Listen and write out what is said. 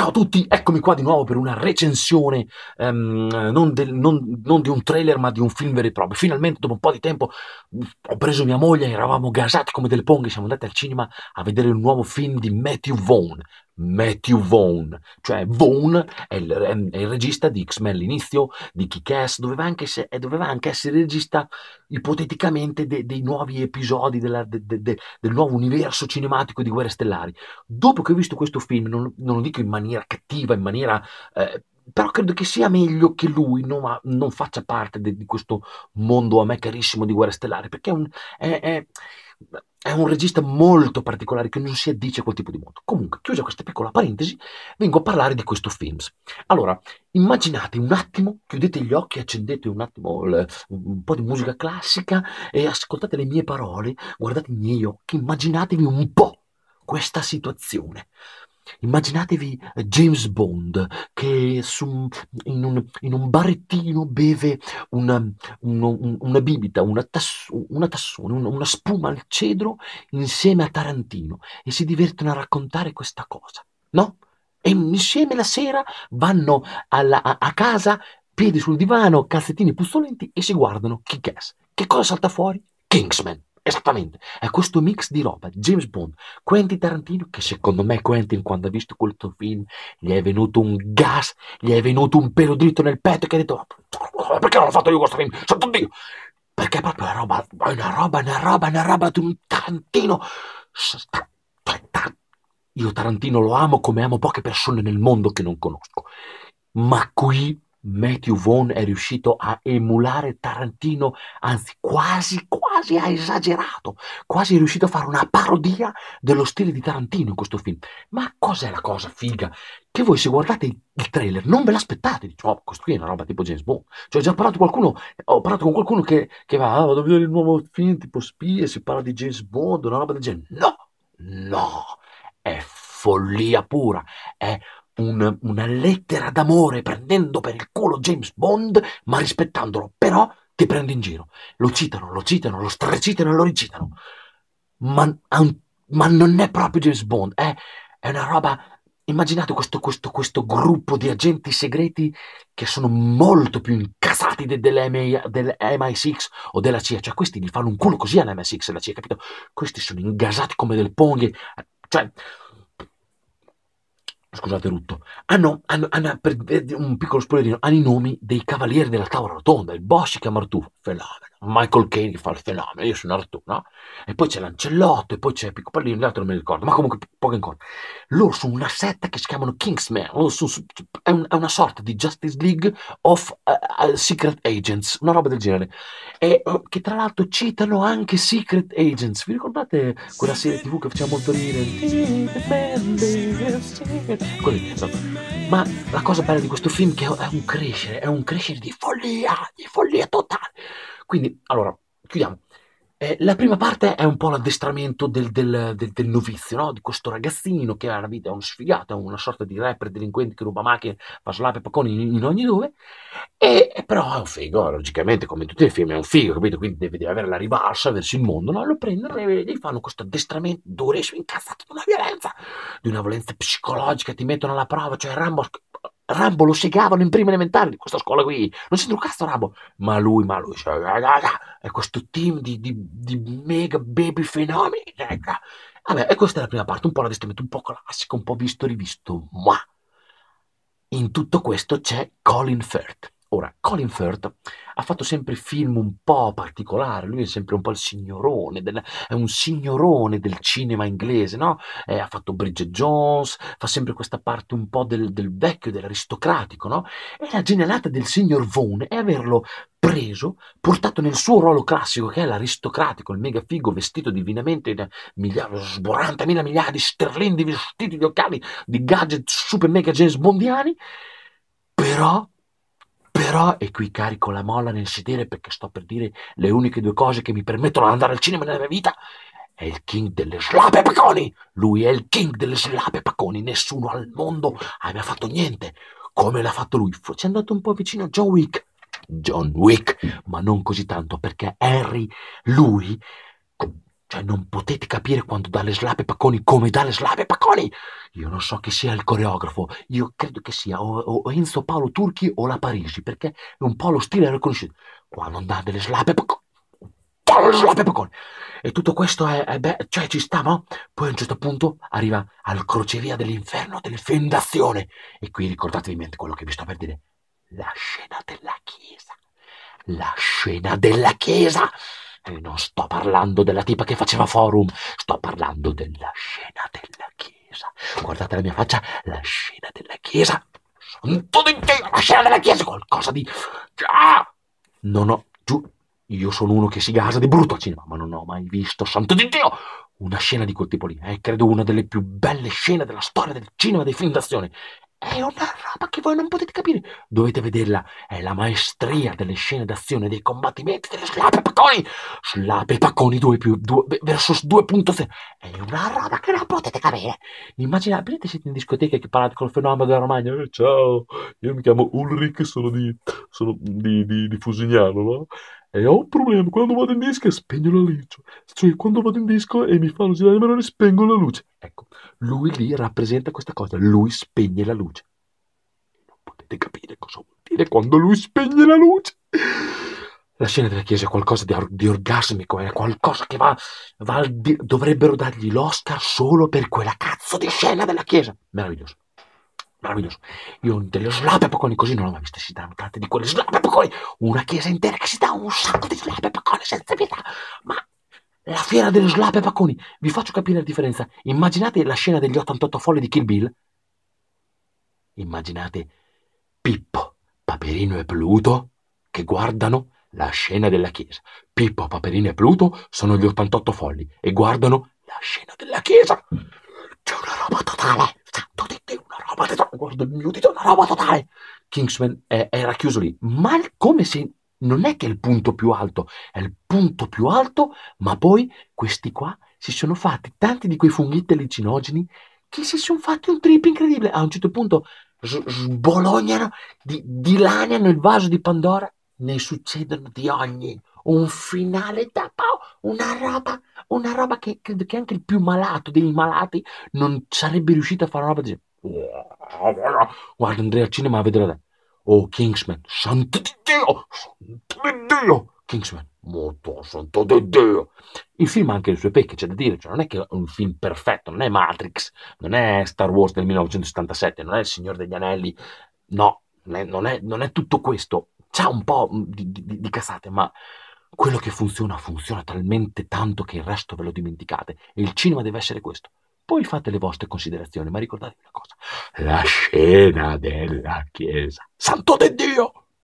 Ciao a tutti, eccomi qua di nuovo per una recensione um, non, del, non, non, di un trailer ma di un film vero e proprio. Finalmente dopo un po' di tempo ho preso mia moglie, eravamo gasati come delle ponghe, siamo andati al cinema a vedere il nuovo film di Matthew Vaughn, Matthew Vaughn, cioè Vaughn è il, è il regista di X-Men all'inizio, di Kick-Ass, doveva, eh, doveva anche, essere il regista ipoteticamente de, dei nuovi episodi della, de, de, del nuovo universo cinematico di Guerre Stellari. Dopo che ho visto questo film, non, non lo dico in maniera cattiva, in maniera... Eh, però credo che sia meglio che lui non, non faccia parte di questo mondo a me carissimo di Guerre Stellari, perché è un... È, è, è un regista molto particolare che non si addice a quel tipo di mondo. Comunque, chiusa questa piccola parentesi, vengo a parlare di questo film. Allora, immaginate un attimo, chiudete gli occhi, accendete un attimo il, un po' di musica classica e ascoltate le mie parole, guardate i miei occhi, immaginatevi un po' questa situazione. Immaginatevi eh, James Bond che su, in, un, in, un, barrettino beve una, un, una bibita, una, tasso, una tassone, una, una spuma al cedro insieme a Tarantino e si divertono a raccontare questa cosa, no? E insieme la sera vanno alla, a, a, casa, piedi sul divano, calzettini puzzolenti e si guardano Kick-Ass. Che cosa salta fuori? Kingsman. Esattamente, è questo mix di roba, James Bond, Quentin Tarantino, che secondo me Quentin quando ha visto questo film gli è venuto un gas, gli è venuto un pelo dritto nel petto che ha detto perché non l'ho fatto io questo film, santo Dio, perché proprio una roba, una roba, una roba, una roba di un Tarantino, io Tarantino lo amo come amo poche persone nel mondo che non conosco, ma qui Matthew Vaughn è riuscito a emulare Tarantino, anzi quasi, quasi ha esagerato, quasi è riuscito a fare una parodia dello stile di Tarantino in questo film. Ma cos'è la cosa figa? Che voi se guardate il trailer non ve l'aspettate, dice, oh, questo qui è una roba tipo James Bond. Cioè ho già parlato, qualcuno, ho parlato con qualcuno che, che va, ah, vado a vedere il nuovo film tipo spie, si parla di James Bond, una roba del genere. No, no, è follia pura, è un, una lettera d'amore prendendo per il culo James Bond, ma rispettandolo, però ti prende in giro. Lo citano, lo citano, lo stracitano e lo ricitano. Ma, un, ma, non è proprio James Bond, è, eh. è una roba... Immaginate questo, questo, questo, gruppo di agenti segreti che sono molto più incasati de, MI, dell'MI6 o della CIA, cioè questi gli fanno un culo così all'MI6 e alla CIA, capito? Questi sono ingasati come del ponghi, cioè Scusate Rutto. Ah, hanno, hanno, hanno per, un piccolo spoilerino, hanno i nomi dei cavalieri della tavola rotonda, il Bosch e Camartù. Michael Caine che fa il fenomeno, io sono no? e poi c'è Lancellotto, e poi c'è Picco Pallino, l'altro non mi ricordo, ma comunque poco importa. Loro sono una setta che si chiamano Kingsman, sono, è, un, è, una sorta di Justice League of uh, uh, Secret Agents, una roba del genere, e, uh, che tra l'altro citano anche Secret Agents, vi ricordate quella serie tv che faceva molto ridere? Così, no. Esatto. Ma la cosa bella di questo film è che è un crescere, è un crescere di follia, di follia totale quindi, allora, chiudiamo. Eh, la prima parte è un po' l'addestramento del, del, del, del novizio, no? di questo ragazzino che ha vita, è uno sfigato, è una sorta di rapper delinquente che ruba macchine, fa slappe e pacconi in, in, ogni dove, e, e, però è un figo, eh, logicamente, come tutti i film, è un figo, capito? Quindi deve, deve avere la rivalsa verso il mondo, no? lo prendono e gli fanno questo addestramento d'orecchio incazzato di una violenza, di una violenza psicologica, ti mettono alla prova, cioè Rambo Rambo lo segavano in prima elementare di questa scuola qui, non c'entra un cazzo Rambo, ma lui, ma lui, cioè, eh, eh, eh, è questo team di, di, di mega baby fenomeni, ecco. vabbè, e questa è la prima parte, un po' la un po' classico, un po' visto, rivisto, ma in tutto questo c'è Colin Firth, Ora, Colin Firth ha fatto sempre film un po' particolari, lui è sempre un po' il signorone, del, è un signorone del cinema inglese, no? Eh, ha fatto Bridget Jones, fa sempre questa parte un po' del, del vecchio, dell'aristocratico, no? E la genialata del signor Vaughn è averlo preso, portato nel suo ruolo classico che è l'aristocratico, il mega figo vestito divinamente da miliardi, sboranta mila di sterlini vestiti di occhiali, di gadget super mega James Bondiani, però però, e qui carico la molla nel sedere perché sto per dire le uniche due cose che mi permettono di andare al cinema nella mia vita, è il king delle slappe paconi! Lui è il king delle slappe paconi, nessuno al mondo aveva fatto niente come l'ha fatto lui. Ci è andato un po' vicino a John Wick, John Wick, ma non così tanto perché Harry, lui, cioè, non potete capire quando dà le slappe Pacconi come dà le slappe Pacconi! Io non so chi sia il coreografo, io credo che sia o, o Enzo Paolo Turchi o la Parisi, perché è un po' lo stile riconosciuto. Quando andate Dale Slape Pacconi, Dale slappe Pacconi! E tutto questo è, è be- cioè ci sta, no? Poi a un certo punto arriva al crocevia dell'inferno, dell'infendazione. E qui ricordatevi in mente quello che vi sto per dire. La scena della chiesa. La scena della chiesa! E non sto parlando della tipa che faceva forum, sto parlando della scena della chiesa. Guardate la mia faccia, la scena della chiesa. Santo di Dio, la scena della chiesa, qualcosa di... Ah! Non ho... Giù, io sono uno che si gasa di brutto al cinema, ma non ho mai visto, santo di Dio, una scena di quel tipo lì. È eh, credo una delle più belle scene della storia del cinema dei film d'azione. È una roba che voi non potete capire. Dovete vederla. È la maestria delle scene d'azione, dei combattimenti, delle slappe pacconi. Slappe pacconi 2 più 2 versus 2.0. È una roba che non potete capire. Immaginate, siete in discoteca che parlate col fenomeno della Romagna. Eh, ciao, io mi chiamo Ulrich, sono di, sono di, di, di Fusignano, no? E ho un problema, quando vado in disco spegno la luce. Cioè, quando vado in disco e mi fanno girare i meloni, spengo la luce. Ecco, lui lì rappresenta questa cosa, lui spegne la luce. Non potete capire cosa vuol dire quando lui spegne la luce. La scena della chiesa è qualcosa di, or- di orgasmico, è qualcosa che va, va di- dovrebbero dargli l'Oscar solo per quella cazzo di scena della chiesa. Meraviglioso meraviglioso. Io delle slappe poco così non l'ho mai vista, si danno sudate, di quelle sudate a una chiesa intera che si dà un sacco di sudate a senza pietà, ma la fiera delle slap pacconi, vi faccio capire la differenza, immaginate la scena degli 88 folli di Kill Bill, immaginate Pippo, Paperino e Pluto che guardano la scena della chiesa, Pippo, Paperino e Pluto sono gli 88 folli e guardano la scena della chiesa, c'è una roba totale, santo di Dio, una roba totale, guarda il mio dito, una roba totale, Kingsman eh, era chiuso lì, ma come se non è che è il punto più alto, è il punto più alto, ma poi questi qua si sono fatti tanti di quei funghi allucinogeni che si sono fatti un trip incredibile. A un certo punto sbolognano, di, dilaniano il vaso di Pandora, ne succedono di ogni. Un finale da pau, una roba, una roba che credo che anche il più malato dei malati non sarebbe riuscito a fare una roba di genere. Guarda Andrea al cinema a vedere lei. Oh, Kingsman, santo di Dio, santo di Dio, Kingsman, molto santo di Dio. Il film ha anche le sue pecche, c'è da dire, cioè, non è che è un film perfetto, non è Matrix, non è Star Wars del 1977, non è Il Signore degli Anelli, no, non è, non è, non è tutto questo. C'è un po' di, di, di casate, ma quello che funziona funziona talmente tanto che il resto ve lo dimenticate. E il cinema deve essere questo. Poi fate le vostre considerazioni, ma ricordatevi una cosa, la scena della chiesa, santo de Dio,